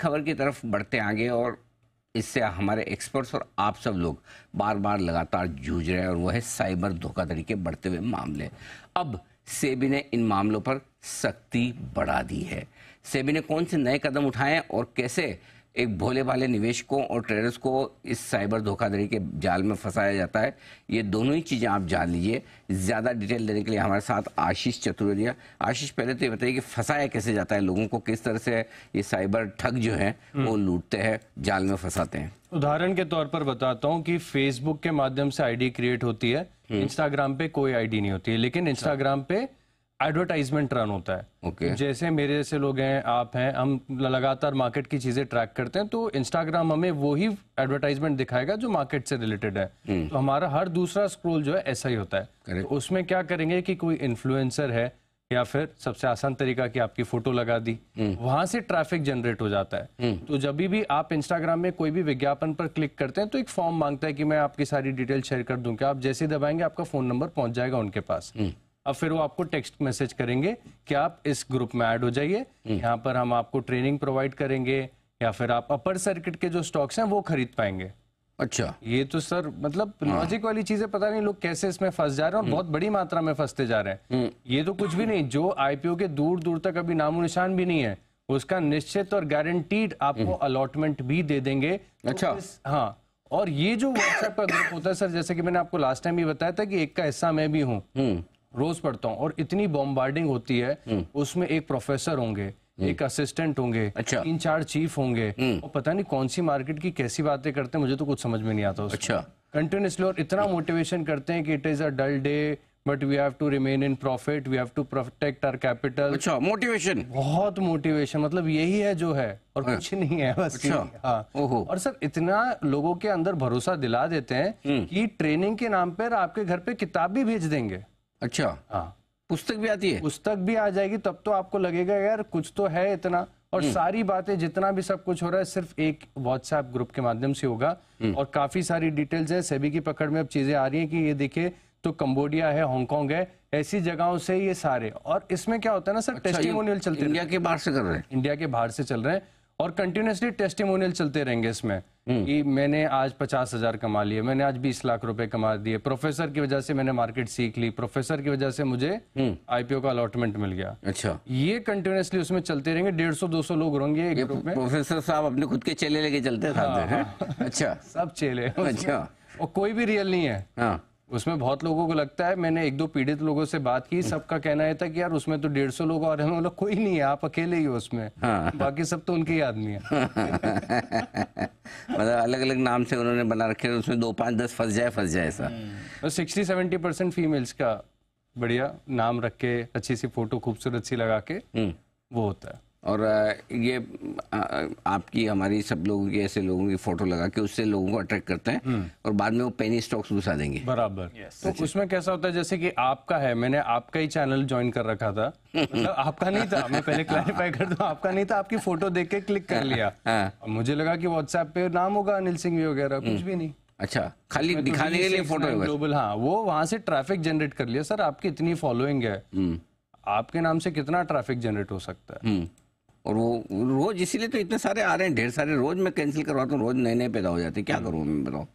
खबर की तरफ बढ़ते आगे और इससे हमारे एक्सपर्ट्स और आप सब लोग बार बार लगातार जूझ रहे हैं और वह है साइबर धोखाधड़ी के बढ़ते हुए मामले अब सेबी ने इन मामलों पर सख्ती बढ़ा दी है सेबी ने कौन से नए कदम उठाए और कैसे एक भोले भाले निवेशकों और ट्रेडर्स को इस साइबर धोखाधड़ी के जाल में फंसाया जाता है ये दोनों ही चीज़ें आप जान लीजिए ज़्यादा डिटेल देने के लिए हमारे साथ आशीष चतुर्वेदिया आशीष पहले तो ये बताइए कि फंसाया कैसे जाता है लोगों को किस तरह से ये साइबर ठग जो है वो हम्म। लूटते हैं जाल में फंसाते हैं उदाहरण के तौर पर बताता हूँ कि फेसबुक के माध्यम से आईडी क्रिएट होती है इंस्टाग्राम हम्म। पे कोई आईडी नहीं होती है लेकिन इंस्टाग्राम पे एडवर्टाइजमेंट रन होता है okay. जैसे मेरे जैसे लोग हैं आप हैं हम लगातार मार्केट की चीजें ट्रैक करते हैं तो इंस्टाग्राम हमें वही एडवर्टाइजमेंट दिखाएगा जो मार्केट से रिलेटेड है हुँ. हम्म। तो हमारा हर दूसरा स्क्रोल जो है ऐसा ही होता है तो उसमें क्या करेंगे कि कोई इन्फ्लुएंसर है या फिर सबसे आसान तरीका कि आपकी फोटो लगा दी हम्म। वहां से ट्रैफिक जनरेट हो जाता है हम्म। तो जब भी आप इंस्टाग्राम में कोई भी विज्ञापन पर क्लिक करते हैं तो एक फॉर्म मांगता है कि मैं आपकी सारी डिटेल शेयर कर दूं क्या आप जैसे दबाएंगे आपका फोन नंबर पहुंच जाएगा उनके पास अब फिर वो आपको टेक्स्ट मैसेज करेंगे कि आप इस ग्रुप में ऐड हो जाइए हम्म। यहाँ पर हम आपको ट्रेनिंग प्रोवाइड करेंगे या फिर आप अपर सर्किट के जो स्टॉक्स हैं वो खरीद पाएंगे अच्छा ये तो सर मतलब लॉजिक हाँ। वाली चीजें पता नहीं लोग कैसे इसमें फंस जा रहे हैं और हम्म। बहुत बड़ी मात्रा में फंसते जा रहे हैं हम्म। ये तो कुछ भी नहीं जो आईपीओ के दूर दूर तक अभी नामो निशान भी नहीं है उसका निश्चित और गारंटीड आपको अलॉटमेंट भी दे देंगे तो अच्छा हाँ और ये जो व्हाट्सएप का ग्रुप होता है सर जैसे कि मैंने आपको लास्ट टाइम भी बताया था कि एक का हिस्सा मैं भी हूँ रोज पढ़ता हूँ और इतनी बॉम्बार्डिंग होती है हम्म। उसमें एक प्रोफेसर होंगे हम्म। एक असिस्टेंट होंगे अच्छा तीन चार चीफ होंगे हम्म। और पता नहीं कौन सी मार्केट की कैसी बातें करते हैं मुझे तो कुछ समझ में नहीं आता अच्छा कंटिन्यूसली और इतना मोटिवेशन करते हैं कि it is a dull day but we have to remain in profit we have to protect our capital अच्छा मोटिवेशन बहुत मोटिवेशन मतलब यही है जो है और हाँ। कुछ नहीं है बस अच्छा, हाँ और सर इतना लोगों के अंदर भरोसा दिला देते हैं कि ट्रेनिंग के नाम पर आपके घर पे किताब भी भेज देंगे अच्छा हाँ पुस्तक भी आती है पुस्तक भी आ जाएगी तब तो आपको लगेगा यार कुछ तो है इतना और हम्म। सारी बातें जितना भी सब कुछ हो रहा है सिर्फ एक व्हाट्सएप ग्रुप के माध्यम से होगा हम्म। और काफी सारी डिटेल्स है सेबी की पकड़ में अब चीजें आ रही हैं कि ये देखिए तो कंबोडिया है हांगकांग है ऐसी जगहों से ये सारे और इसमें क्या होता है ना सर अच्छा, टेस्टिंग चलते इंडिया के बाहर से कर रहे हैं इंडिया के बाहर से चल रहे हैं और कंटिन्यूसली टेस्टिमोनियल चलते रहेंगे इसमें हम्म। कि मैंने आज पचास हजार कमा लिए मैंने आज बीस लाख रुपए कमा दिए प्रोफेसर की वजह से मैंने मार्केट सीख ली प्रोफेसर की वजह से मुझे आईपीओ हम्म। का अलॉटमेंट मिल गया अच्छा ये कंटिन्यूसली उसमें चलते रहेंगे डेढ़ सौ दो सौ लोग रहेंगे प्रोफेसर साहब अपने खुद के चेले लेके चलते हाँ, अच्छा सब चेले अच्छा और कोई भी रियल नहीं है हाँ। उसमें बहुत लोगों को लगता है मैंने एक दो पीड़ित लोगों से बात की सबका कहना है था कि यार उसमें तो डेढ़ सौ लोग और हैं मतलब कोई नहीं है आप अकेले ही हो उसमें हाँ। बाकी सब तो उनके ही आदमी है मतलब अलग अलग नाम से उन्होंने बना रखे उसमें दो पांच दस फंस जाए फंस जाए ऐसा हम्म। सिक्सटी सेवेंटी परसेंट फीमेल्स का बढ़िया नाम रख के अच्छी सी फोटो खूबसूरत सी लगा के हम्म। वो होता है और ये आपकी हमारी सब लोगों की ऐसे लोगों की फोटो लगा के उससे लोगों को अट्रैक्ट करते हैं हम्म। और बाद में वो पेनी स्टॉक्स घुसा देंगे बराबर तो अच्छा। उसमें कैसा होता है जैसे कि आपका है मैंने आपका ही चैनल ज्वाइन कर रखा था मतलब आपका नहीं था मैं पहले क्लैरिफाई कर दूं आपका नहीं था आपकी फोटो देख के क्लिक कर लिया हाँ। मुझे लगा की व्हाट्सएप पे नाम होगा अनिल सिंह वगैरह कुछ हम्म। भी नहीं अच्छा खाली तो दिखाने के लिए फोटो ग्लोबल हाँ वो वहां से ट्रैफिक जनरेट कर लिया सर आपकी इतनी फॉलोइंग है हम्म। आपके नाम से कितना ट्रैफिक जनरेट हो सकता है और वो रोज इसीलिए तो इतने सारे आ रहे हैं ढेर सारे रोज मैं कैंसिल करवाता हूँ रोज नए नए पैदा हो जाते हैं क्या हम्म। करूँ मैं बताओ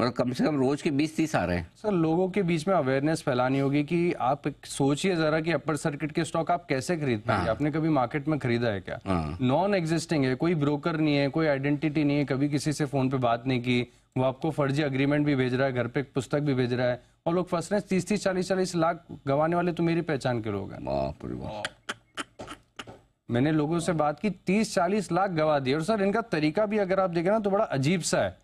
मतलब कम से कम रोज के बीस तीस आ रहे हैं सर लोगों के बीच में अवेयरनेस फैलानी होगी कि आप सोचिए जरा कि अपर सर्किट के स्टॉक आप कैसे खरीद पाएंगे हाँ। आपने कभी मार्केट में खरीदा है क्या नॉन हाँ। एग्जिस्टिंग है कोई ब्रोकर नहीं है कोई आइडेंटिटी नहीं है कभी किसी से फोन पे बात नहीं की वो आपको फर्जी अग्रीमेंट भी भेज रहा है घर पे पुस्तक भी भेज रहा है और लोग फंस रहे हैं तीस तीस चालीस चालीस लाख गंवाने वाले तो मेरी पहचान के लोग हैं मैंने लोगों से बात की तीस चालीस लाख गवा दिए और सर इनका तरीका भी अगर आप देखें ना तो बड़ा अजीब सा है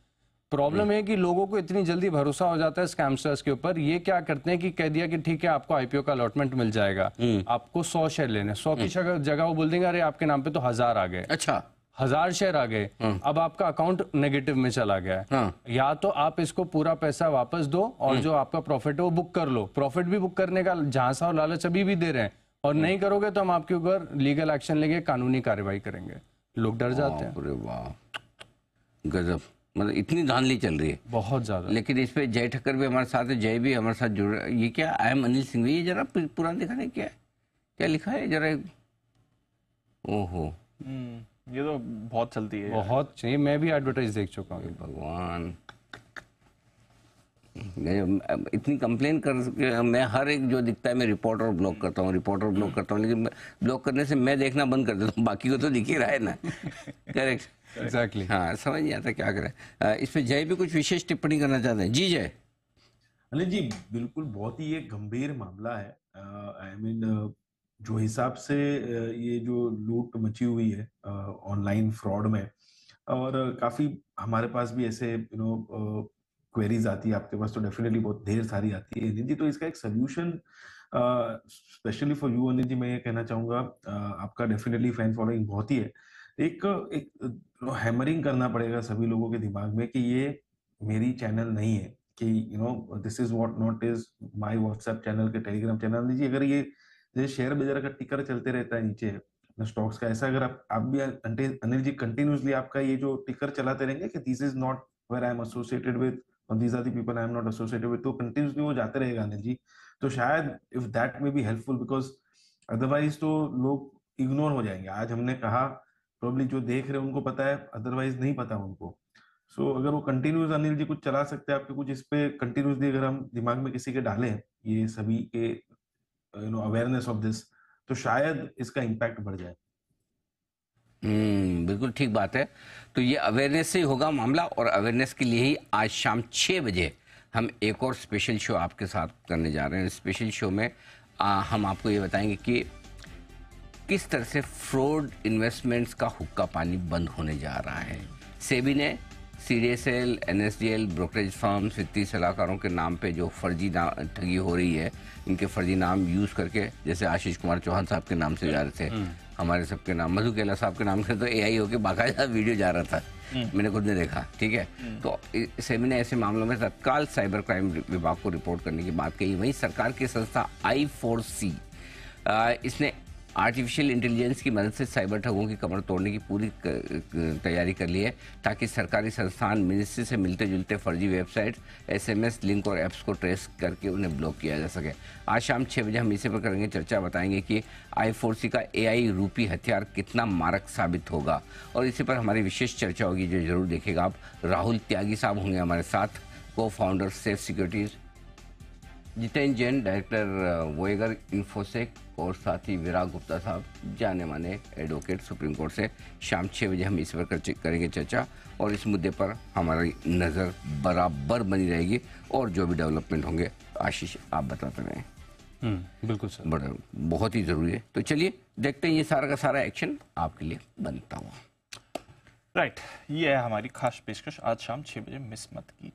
प्रॉब्लम है कि लोगों को इतनी जल्दी भरोसा हो जाता है स्कैमस्टर्स के ऊपर ये क्या करते हैं कि कह दिया कि ठीक है आपको आईपीओ का अलॉटमेंट मिल जाएगा हम्म। आपको सौ शेयर लेने सौ की हम्म। जगह वो बोल देंगे अरे आपके नाम पे तो हजार आ गए अच्छा हजार शेयर आ गए हाँ। अब आपका अकाउंट नेगेटिव में चला गया है हाँ। या तो आप इसको पूरा पैसा वापस दो और हम्म। जो आपका प्रॉफिट है वो बुक कर लो प्रॉफिट भी बुक करने का झांसा और लालच अभी भी दे रहे हैं और हम्म। नहीं करोगे तो हम आपके ऊपर लीगल एक्शन लेंगे कानूनी कार्रवाई करेंगे लोग डर जाते हैं अरे वाह गजब मतलब इतनी धांधली चल रही है बहुत ज्यादा लेकिन इस पे जय ठक्कर भी हमारे साथ है जय भी हमारे साथ जुड़ रहा है ये क्या आई एम अनिल सिंह ये जरा पूरा दिखाने क्या है क्या लिखा है जरा ओहो हम्म, ये तो बहुत चलती है बहुत मैं भी एडवर्टाइज देख चुका हूँ भगवान इतनी कंप्लेन कर मैं हर एक जो दिखता है मैं रिपोर्टर ब्लॉक करता हूँ रिपोर्टर ब्लॉक करता हूँ लेकिन ब्लॉक करने से मैं देखना बंद कर देता हूँ बाकी को तो दिख ही रहा है ना करेक्ट एग्जैक्टली exactly. हाँ समझ नहीं आता क्या करें इस पर जय भी कुछ विशेष टिप्पणी करना चाहते हैं जी जय अनिल जी बिल्कुल बहुत ही एक गंभीर मामला है I uh, mean I mean, uh, जो हिसाब से uh, ये जो लूट मची हुई है ऑनलाइन uh, फ्रॉड में और uh, काफी हमारे पास भी ऐसे you you know know, uh, queries आती है आपके पास तो डेफिनेटली बहुत ढेर सारी आती है जी तो इसका एक solution specially for you Anil ji मैं ये कहना चाहूंगा uh, आपका डेफिनेटली फैन फॉलोइंग बहुत ही है एक एक हैमरिंग करना पड़ेगा सभी लोगों के दिमाग में कि ये मेरी चैनल नहीं है कि you know this is what not is my WhatsApp channel के टेलीग्राम चैनल जी अगर ये जैसे शेयर बाजार का टिकर चलते रहता है नीचे स्टॉक्स का ऐसा अगर आप आप भी अनिल जी कंटिन्यूसली आपका ये जो टिकर चलाते रहेंगे कि this is not where I am associated with और these are the people I am not associated with तो कंटिन्यूसली वो जाते रहे गाने जी तो शायद if that may be helpful because otherwise तो लोग इग्नोर हो जाएंगे आज हमने कहा प्रॉब्ली जो देख रहे हैं उनको पता है अदरवाइज नहीं पता उनको सो so, अगर वो कंटिन्यूस अनिल जी कुछ चला सकते हैं आपके कुछ इस पे कंटिन्यूसली अगर हम दिमाग में किसी के डालें ये सभी के you know awareness of this तो शायद इसका इम्पैक्ट बढ़ जाए हम्म, बिल्कुल ठीक बात है तो ये अवेयरनेस से ही होगा मामला और अवेयरनेस के लिए ही आज शाम छः बजे हम एक और स्पेशल शो आपके साथ करने जा रहे हैं स्पेशल शो में आ, हम आपको ये बताएंगे कि किस तरह से फ्रॉड इन्वेस्टमेंट्स का हुक्का पानी बंद होने जा रहा है सेबी ने C D S L N S D L brokerage firms वित्तीय सलाहकारों के नाम पे जो फर्जी नाम ठगी हो रही है इनके फर्जी नाम यूज़ करके जैसे आशीष कुमार चौहान साहब के नाम से जा रहे थे हम्म। हमारे सबके नाम मधु केला साहब के नाम से तो ए आई होकर बाकायदा वीडियो जा रहा था हम्म। मैंने खुद ने देखा ठीक है हम्म। तो सेमी ने ऐसे मामलों में तत्काल साइबर क्राइम विभाग को रिपोर्ट करने की बात कही वहीं सरकार की संस्था आई फोर सी इसने आर्टिफिशियल इंटेलिजेंस की मदद से साइबर ठगों की कमर तोड़ने की पूरी तैयारी कर ली है ताकि सरकारी संस्थान मिनिस्ट्री से मिलते जुलते फर्जी वेबसाइट एसएमएस लिंक और ऐप्स को ट्रेस करके उन्हें ब्लॉक किया जा सके आज शाम छः बजे हम इसी पर करेंगे चर्चा बताएंगे कि आई का ए रूपी हथियार कितना मारक साबित होगा और इसी पर हमारी विशेष चर्चा होगी जो जरूर देखेगा आप राहुल त्यागी साहब होंगे हमारे साथ cofounder Safe Securities Jitendra Jain director Voyager Infosec और साथ ही विराग गुप्ता साहब जाने माने एडवोकेट सुप्रीम कोर्ट से शाम छः बजे हम इस पर करेंगे चर्चा और इस मुद्दे पर हमारी नज़र बराबर बनी रहेगी और जो भी डेवलपमेंट होंगे आशीष आप बताते रहें हम्म, बिल्कुल सर बड़ा बहुत ही ज़रूरी है तो चलिए देखते हैं ये सारा का सारा एक्शन आपके लिए बनता हुआ राइट right. ये है हमारी खास पेशकश आज शाम छः बजे मिस मत कीजिए